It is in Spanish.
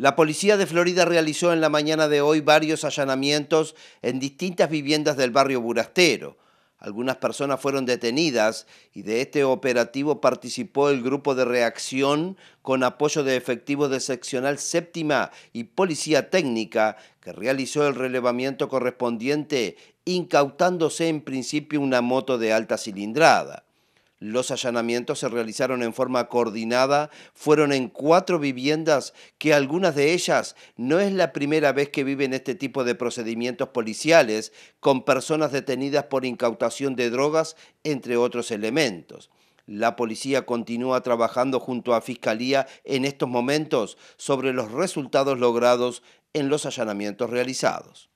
La policía de Florida realizó en la mañana de hoy varios allanamientos en distintas viviendas del barrio Burastero. Algunas personas fueron detenidas y de este operativo participó el grupo de reacción con apoyo de efectivos de seccional séptima y policía técnica que realizó el relevamiento correspondiente incautándose en principio una moto de alta cilindrada. Los allanamientos se realizaron en forma coordinada, fueron en cuatro viviendas, que algunas de ellas no es la primera vez que viven este tipo de procedimientos policiales, con personas detenidas por incautación de drogas, entre otros elementos. La policía continúa trabajando junto a Fiscalía en estos momentos sobre los resultados logrados en los allanamientos realizados.